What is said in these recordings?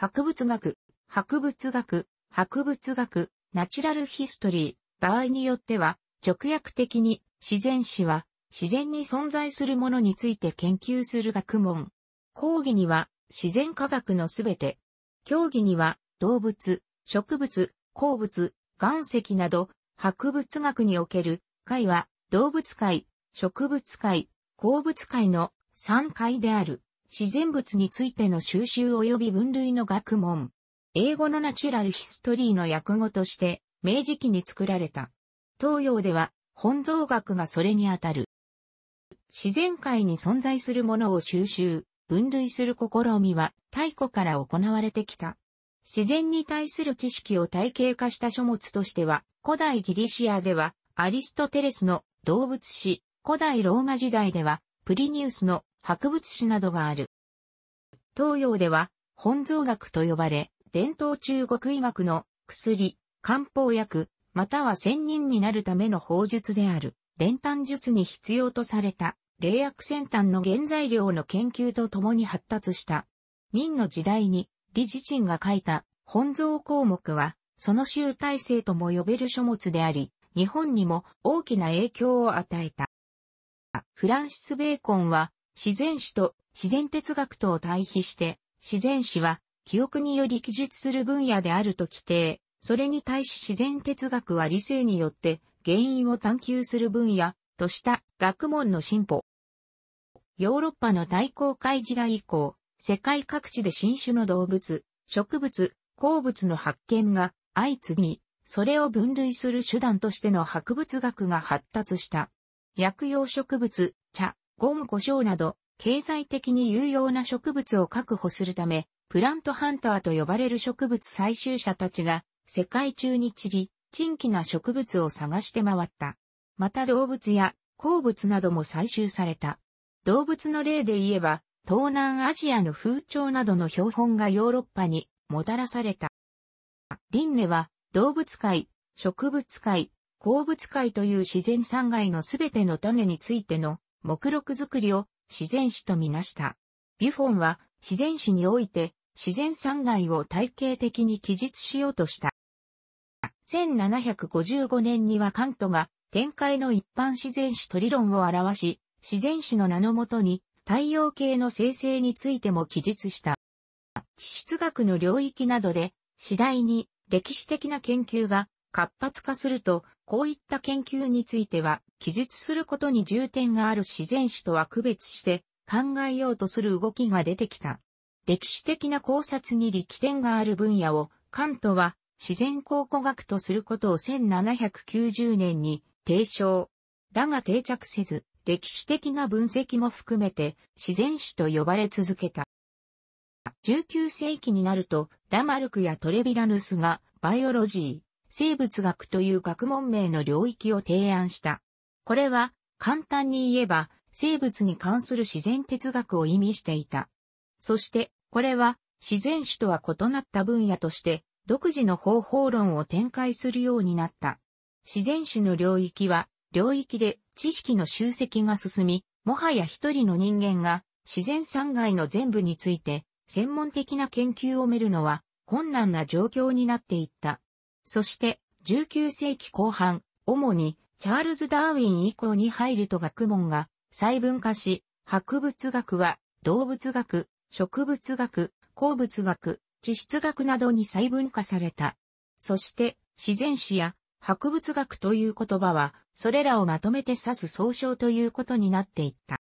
博物学、博物学、博物学、ナチュラルヒストリー、場合によっては、直訳的に自然史は自然に存在するものについて研究する学問。講義には自然科学のすべて。競技には動物、植物、鉱物、岩石など博物学における会は動物界、植物界、鉱物界の3回である。自然物についての収集及び分類の学問。英語のナチュラルヒストリーの訳語として、明治期に作られた。東洋では、本草学がそれにあたる。自然界に存在するものを収集、分類する試みは、太古から行われてきた。自然に対する知識を体系化した書物としては、古代ギリシアでは、アリストテレスの動物史、古代ローマ時代では、プリニウスの博物誌などがある。東洋では、本草学と呼ばれ、伝統中国医学の薬、漢方薬、または仙人になるための法術である、練炭術に必要とされた、霊薬先端の原材料の研究とともに発達した。明の時代に、李自身が書いた本草項目は、その集大成とも呼べる書物であり、日本にも大きな影響を与えた。フランシス・ベーコンは、自然史と自然哲学とを対比して、自然史は記憶により記述する分野であると規定、それに対し自然哲学は理性によって原因を探求する分野とした学問の進歩。ヨーロッパの大航海時代以降、世界各地で新種の動物、植物、鉱物の発見が相次ぎ、それを分類する手段としての博物学が発達した。薬用植物、茶、ゴム胡椒など、経済的に有用な植物を確保するため、プラントハンターと呼ばれる植物採集者たちが、世界中に散り、珍奇な植物を探して回った。また動物や鉱物なども採集された。動物の例で言えば、東南アジアの風潮などの標本がヨーロッパにもたらされた。リンネは動物界、植物界、鉱物界という自然産害のすべての種についての目録作りを自然史とみなした。ビュフォンは自然史において自然産害を体系的に記述しようとした。1755年にはカントが展開の一般自然史と理論を表し、自然史の名のもとに太陽系の生成についても記述した。地質学の領域などで次第に歴史的な研究が活発化すると、こういった研究については、記述することに重点がある自然史とは区別して考えようとする動きが出てきた。歴史的な考察に力点がある分野を、カントは自然考古学とすることを1790年に提唱。だが定着せず、歴史的な分析も含めて自然史と呼ばれ続けた。19世紀になると、ラマルクやトレビラヌスがバイオロジー、生物学という学問名の領域を提案した。これは、簡単に言えば、生物に関する自然哲学を意味していた。そして、これは、自然史とは異なった分野として、独自の方法論を展開するようになった。自然史の領域は、領域で知識の集積が進み、もはや一人の人間が自然産害の全部について専門的な研究をめるのは困難な状況になっていった。そして、19世紀後半、主に、チャールズ・ダーウィン以降に入ると学問が細分化し、博物学は動物学、植物学、鉱物学、地質学などに細分化された。そして、自然史や博物学という言葉は、それらをまとめて指す総称ということになっていった。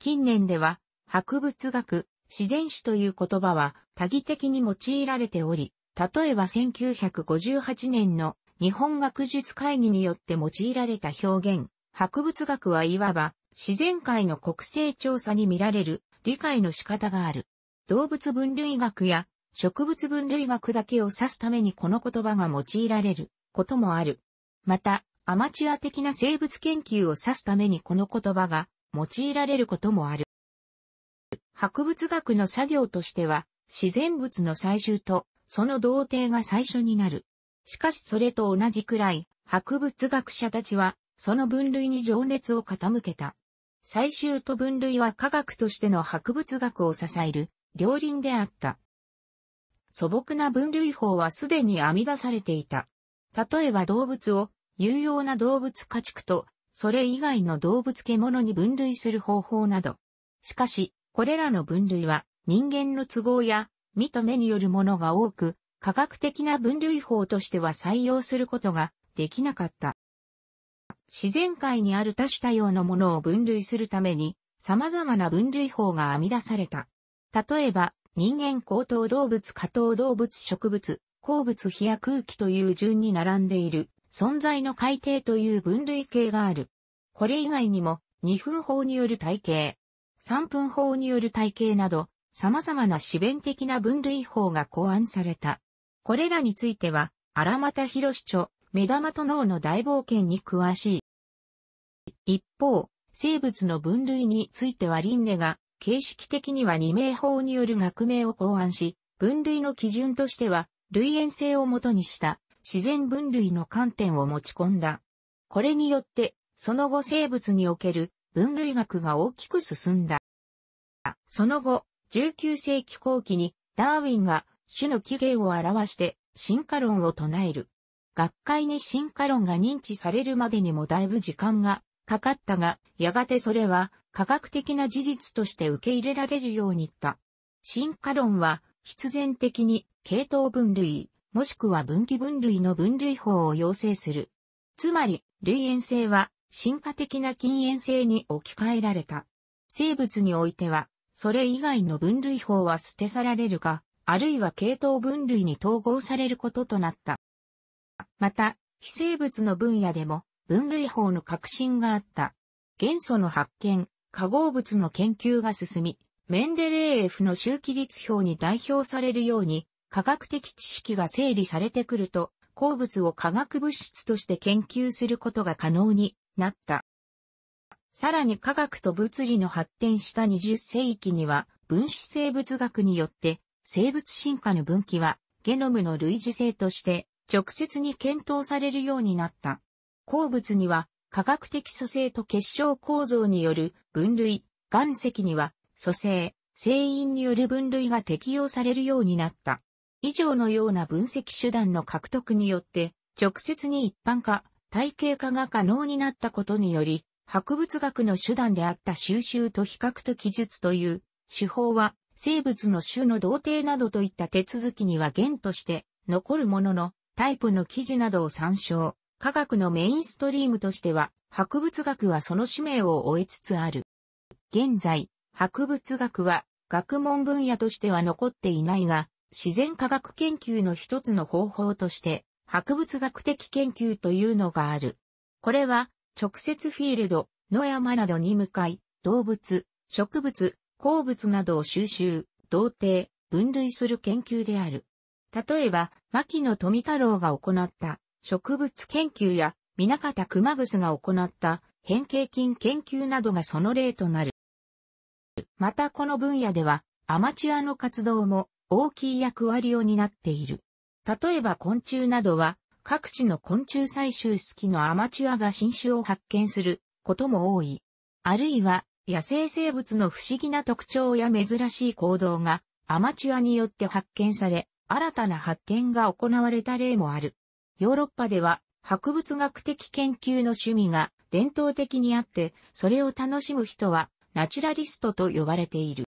近年では、博物学、自然史という言葉は多義的に用いられており、例えば1958年の日本学術会議によって用いられた表現、博物学はいわば自然界の国勢調査に見られる理解の仕方がある。動物分類学や植物分類学だけを指すためにこの言葉が用いられることもある。また、アマチュア的な生物研究を指すためにこの言葉が用いられることもある。博物学の作業としては、自然物の採集とその童貞が最初になる。しかしそれと同じくらい、博物学者たちは、その分類に情熱を傾けた。最終と分類は科学としての博物学を支える、両輪であった。素朴な分類法はすでに編み出されていた。例えば動物を有用な動物家畜とそれ以外の動物獣に分類する方法など。しかし、これらの分類は人間の都合や見と目によるものが多く、科学的な分類法としては採用することができなかった。自然界にある多種多様のものを分類するために、様々な分類法が編み出された。例えば、人間高等動物下等動物植物、鉱物火や空気という順に並んでいる、存在の海底という分類系がある。これ以外にも、2分法による体系、3分法による体系など、様々な四弁的な分類法が考案された。これらについては、荒又博著、目玉と脳の大冒険に詳しい。一方、生物の分類については輪廻が、形式的には二名法による学名を考案し、分類の基準としては、類縁性をもとにした自然分類の観点を持ち込んだ。これによって、その後生物における分類学が大きく進んだ。その後、19世紀後期にダーウィンが種の起源を表して進化論を唱える。学会に進化論が認知されるまでにもだいぶ時間がかかったが、やがてそれは科学的な事実として受け入れられるようになった。進化論は必然的に系統分類、もしくは分岐分類の分類法を要請する。つまり、類縁性は進化的な禁縁性に置き換えられた。生物においては、それ以外の分類法は捨て去られるか、あるいは系統分類に統合されることとなった。また、非生物の分野でも分類法の革新があった。元素の発見、化合物の研究が進み、メンデレーエフの周期率表に代表されるように、科学的知識が整理されてくると、鉱物を化学物質として研究することが可能になった。さらに科学と物理の発展した20世紀には、分子生物学によって、生物進化の分岐は、ゲノムの類似性として、直接に検討されるようになった。鉱物には、科学的組成と結晶構造による分類、岩石には、組成、成因による分類が適用されるようになった。以上のような分析手段の獲得によって、直接に一般化、体系化が可能になったことにより、博物学の手段であった収集と比較と記述という手法は生物の種の同定などといった手続きには原として残るもののタイプの記事などを参照。科学のメインストリームとしては博物学はその使命を終えつつある。現在、博物学は学問分野としては残っていないが、自然科学研究の一つの方法として、博物学的研究というのがある。これは、直接フィールド、野山などに向かい、動物、植物、鉱物などを収集、同定、分類する研究である。例えば、牧野富太郎が行った植物研究や、南方熊楠が行った変形菌研究などがその例となる。またこの分野では、アマチュアの活動も大きい役割を担っている。例えば昆虫などは、各地の昆虫採集好きのアマチュアが新種を発見することも多い。あるいは、野生生物の不思議な特徴や珍しい行動がアマチュアによって発見され、新たな発見が行われた例もある。ヨーロッパでは、博物学的研究の趣味が伝統的にあって、それを楽しむ人はナチュラリストと呼ばれている。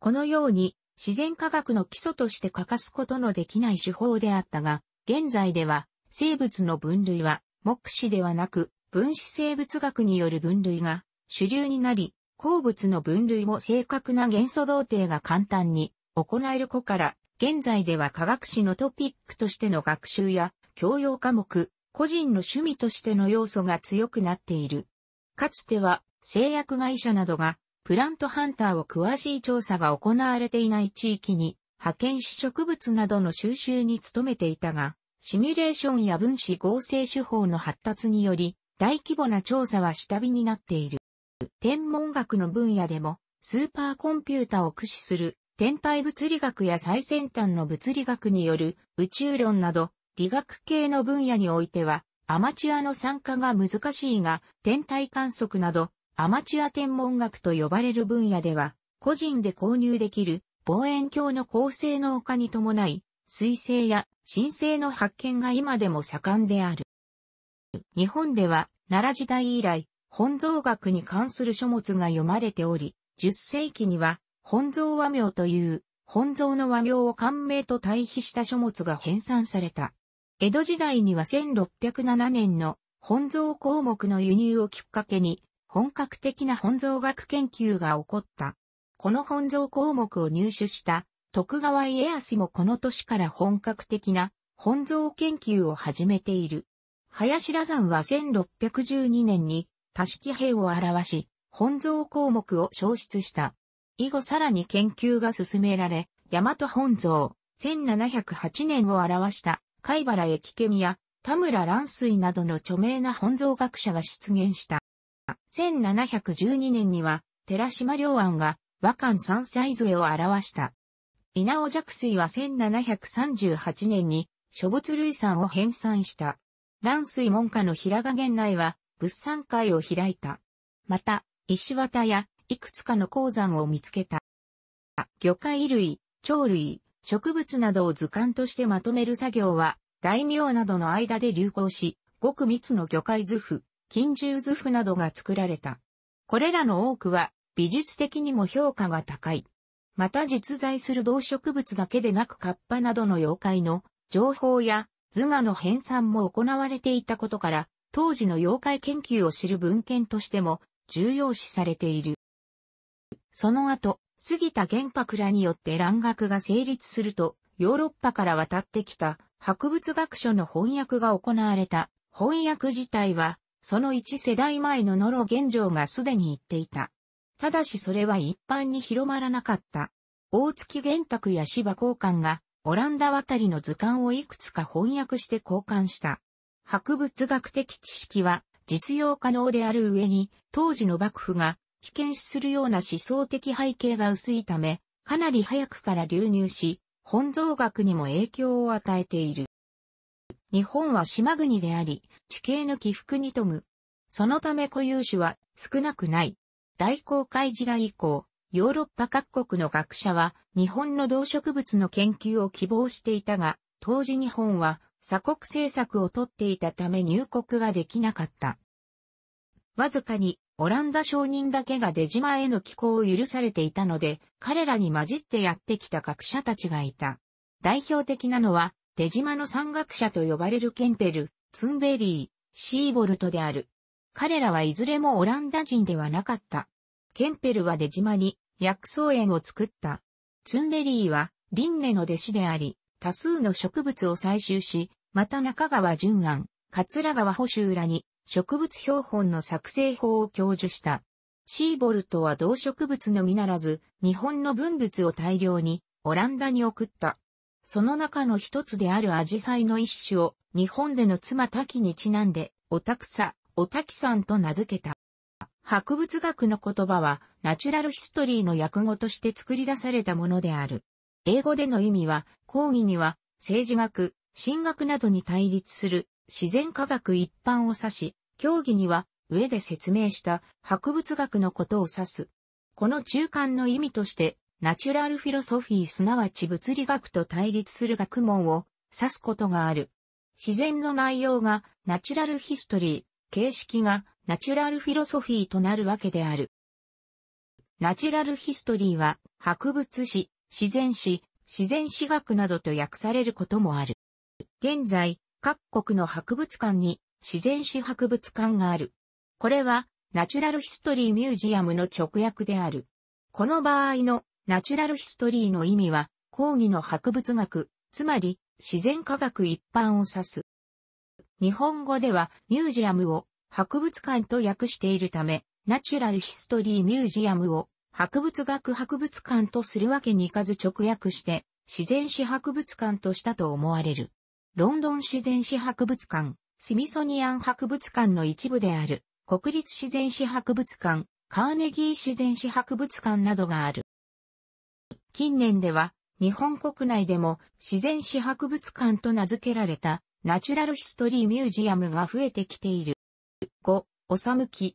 このように、自然科学の基礎として欠かすことのできない手法であったが、現在では、生物の分類は、目視ではなく、分子生物学による分類が主流になり、鉱物の分類も正確な元素同定が簡単に行える子から、現在では科学史のトピックとしての学習や教養科目、個人の趣味としての要素が強くなっている。かつては製薬会社などがプラントハンターを詳しい調査が行われていない地域に派遣し植物などの収集に努めていたが、シミュレーションや分子合成手法の発達により、大規模な調査は下火になっている。天文学の分野でも、スーパーコンピュータを駆使する、天体物理学や最先端の物理学による宇宙論など、理学系の分野においては、アマチュアの参加が難しいが、天体観測など、アマチュア天文学と呼ばれる分野では、個人で購入できる望遠鏡の高性能化に伴い、水星や新星の発見が今でも盛んである。日本では奈良時代以来、本草学に関する書物が読まれており、10世紀には本草和名という本草の和名を官名と対比した書物が編纂された。江戸時代には1607年の本草項目の輸入をきっかけに本格的な本草学研究が起こった。この本像項目を入手した徳川家康もこの年から本格的な本像研究を始めている。林羅山は1612年に多式兵を表し、本像項目を消失した。以後さらに研究が進められ、大和本像1708年を表した貝原駅家や田村乱水などの著名な本像学者が出現した。1712年には寺島良安が和漢三歳杖を表した。稲尾弱水は1738年に諸物類産を編纂した。乱水門下の平賀源内は物産会を開いた。また、石綿やいくつかの鉱山を見つけた。魚介類、鳥類、植物などを図鑑としてまとめる作業は、大名などの間で流行し、ごく密の魚介図譜、金獣図譜などが作られた。これらの多くは、美術的にも評価が高い。また実在する動植物だけでなくカッパなどの妖怪の情報や図画の編纂も行われていたことから、当時の妖怪研究を知る文献としても重要視されている。その後、杉田玄白らによって蘭学が成立すると、ヨーロッパから渡ってきた博物学書の翻訳が行われた。翻訳自体は、その一世代前のノロ現状がすでに言っていた。ただしそれは一般に広まらなかった。大月玄卓や芝交換が、オランダ渡りの図鑑をいくつか翻訳して交換した。博物学的知識は実用可能である上に、当時の幕府が危険視するような思想的背景が薄いため、かなり早くから流入し、本草学にも影響を与えている。日本は島国であり、地形の起伏に富む。そのため固有種は少なくない。大航海時代以降、ヨーロッパ各国の学者は日本の動植物の研究を希望していたが、当時日本は鎖国政策をとっていたため入国ができなかった。わずかにオランダ商人だけが出島への寄港を許されていたので、彼らに混じってやってきた学者たちがいた。代表的なのは、出島の山岳者と呼ばれるケンペル、ツンベリー、シーボルトである。彼らはいずれもオランダ人ではなかった。ケンペルは出島に薬草園を作った。ツンベリーはリンの弟子であり、多数の植物を採集し、また中川淳安、桂川保守らに植物標本の作成法を教授した。シーボルトは動植物のみならず、日本の文物を大量にオランダに送った。その中の一つであるアジサイの一種を日本での妻滝にちなんで、オタクサおたきさんと名付けた。博物学の言葉は、ナチュラルヒストリーの訳語として作り出されたものである。英語での意味は、講義には、政治学、神学などに対立する、自然科学一般を指し、教義には、上で説明した博物学のことを指す。この中間の意味として、ナチュラルフィロソフィーすなわち物理学と対立する学問を指すことがある。自然の内容がナチュラルヒストリー、形式がナチュラルフィロソフィーとなるわけである。ナチュラルヒストリーは博物史、自然史、自然史学などと訳されることもある。現在、各国の博物館に自然史博物館がある。これはナチュラルヒストリーミュージアムの直訳である。この場合のナチュラルヒストリーの意味は講義の博物学、つまり自然科学一般を指す。日本語ではミュージアムを博物館と訳しているため、ナチュラルヒストリーミュージアムを博物学博物館とするわけにいかず直訳して自然史博物館としたと思われる。ロンドン自然史博物館、スミソニアン博物館の一部である国立自然史博物館、カーネギー自然史博物館などがある。近年では日本国内でも自然史博物館と名付けられたナチュラルヒストリーミュージアムが増えてきている。5、おさむき。